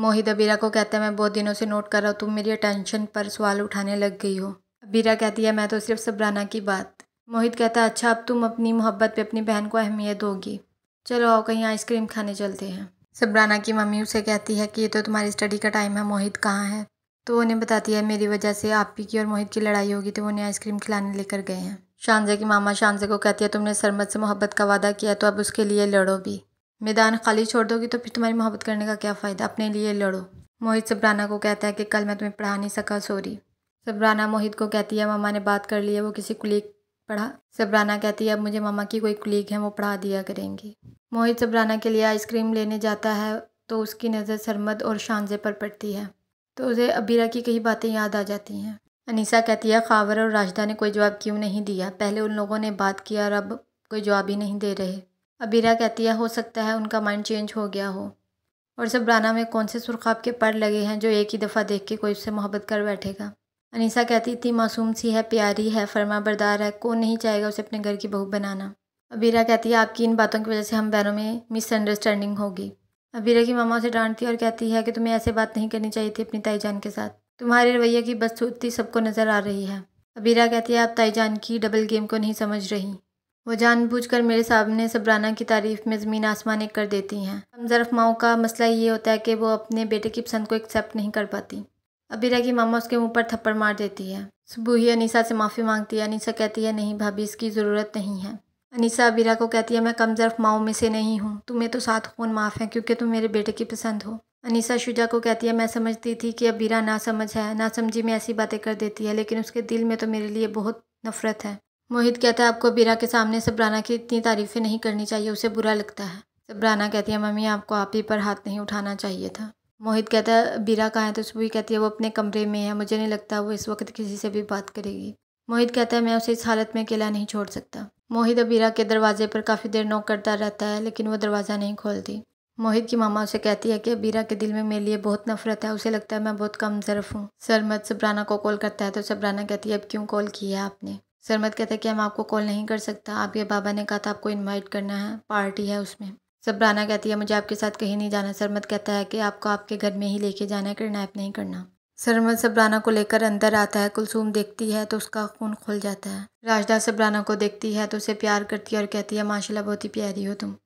मोहित अबीरा को कहता है मैं बहुत दिनों से नोट कर रहा हूँ तुम मेरी अटेंशन पर सवाल उठाने लग गई हो अबीरा कहती है मैं तो सिर्फ सबराना की बात मोहित कहता है अच्छा अब तुम अपनी मोहब्बत पे अपनी बहन को अहमियत दोगी चलो आओ कहीं आइसक्रीम खाने चलते हैं सबराना की मम्मी उसे कहती है कि ये तो तुम्हारी स्टडी का टाइम है मोहित कहाँ है तो उन्हें बताती है मेरी वजह से आपी की और मोहित की लड़ाई होगी तो उन्हें आइसक्रीम खिलाने लेकर गए हैं शानजे की मामा शानजे को कहती है तुमने सरमत से मोहब्बत का वादा किया तो अब उसके लिए लड़ो भी मैदान खाली छोड़ दोगी तो फिर तुम्हारी मोहब्बत करने का क्या फ़ायदा अपने लिए लड़ो मोहित सबराना को कहता है कि कल मैं तुम्हें पढ़ा नहीं सका सॉरी सबराना मोहित को कहती है मामा ने बात कर ली है वो किसी कुलीग पढ़ा सबराना कहती है अब मुझे मामा की कोई कुलीग है वो पढ़ा दिया करेंगी मोहित सबराना के लिए आइसक्रीम लेने जाता है तो उसकी नज़र सरमद और शानजे पर पड़ती है तो उसे अबीरा की कई बातें याद आ जाती हैं अनीसा कहती है खावर और राजदा ने कोई जवाब क्यों नहीं दिया पहले उन लोगों ने बात किया और अब कोई जवाब ही नहीं दे रहे अबीरा कहती है हो सकता है उनका माइंड चेंज हो गया हो और जबराना में कौन से सुरखाब के पर लगे हैं जो एक ही दफ़ा देख के कोई उससे मोहब्बत कर बैठेगा अनीसा कहती इतनी मासूम सी है प्यारी है फरमा बरदार है कौन नहीं चाहेगा उसे अपने घर की बहू बनाना अबीरा कहती है आपकी इन बातों की वजह से हम बहनों में मिसअंडरस्टैंडिंग होगी अबीरा की मामा उसे डांटती और कहती है कि तुम्हें ऐसे बात नहीं करनी चाहिए थी अपनी ताईजान के साथ तुम्हारे रवैये की बदसूरती सबको नज़र आ रही है अबीरा कहती है आप ताईजान की डबल गेम को नहीं समझ रही वो जानबूझकर मेरे सामने सबराना की तारीफ में ज़मीन आसमान एक कर देती हैं हमजरफ माओ का मसला ये होता है कि वो अपने बेटे की पसंद को एक्सेप्ट नहीं कर पाती अबीरा की मामा उसके मुंह पर थप्पड़ मार देती है सुबह ही अनीसा से माफ़ी मांगती है अनीसा कहती है नहीं भाभी इसकी ज़रूरत नहीं है अनीसा अबीरा को कहती है मैं कमज़रफ माओ में से नहीं हूँ तुम्हें तो साथ खून माफ़ है क्योंकि तुम मेरे बेटे की पसंद हो अनीसा शुजा को कहती है मैं समझती थी कि अबीरा ना समझ है ना समझी में ऐसी बातें कर देती है लेकिन उसके दिल में तो मेरे लिए बहुत नफ़रत है मोहित कहता है आपको बीरा के सामने सबराना की इतनी तारीफ़ें नहीं करनी चाहिए उसे बुरा लगता है सबराना कहती है मम्मी आपको आप ही पर हाथ नहीं उठाना चाहिए था मोहित कहता है बीरा कहाँ है तो सुबह कहती है वो अपने कमरे में है मुझे नहीं लगता वो इस वक्त किसी से भी बात करेगी मोहित कहता है मैं उसे इस हालत में अकेला नहीं छोड़ सकता मोहित अबीरा के दरवाजे पर काफ़ी देर नॉक करता रहता है लेकिन वो दरवाज़ा नहीं खोलती मोहित की मामा उसे कहती है कि अबीरा के दिल में मेरे लिए बहुत नफरत है उसे लगता है मैं बहुत कम जरफ हूँ मत सबराना को कॉल करता है तो सबराना कहती है अब क्यों कॉल किया आपने सरमद कहते हैं कि हम आपको कॉल नहीं कर सकता आपके बाबा ने कहा था आपको इनवाइट करना है पार्टी है उसमें सबराना कहती है मुझे आपके साथ कहीं नहीं जाना सरमद कहता है कि आपको आपके घर में ही लेके जाना है किडनैप नहीं करना सरमद सबराना को लेकर अंदर आता है कुलसूम देखती है तो उसका खून खुल जाता है राजदा सबराना को देखती है तो उसे प्यार करती है और कहती है माशाल्लाह बहुत ही प्यारी हो तुम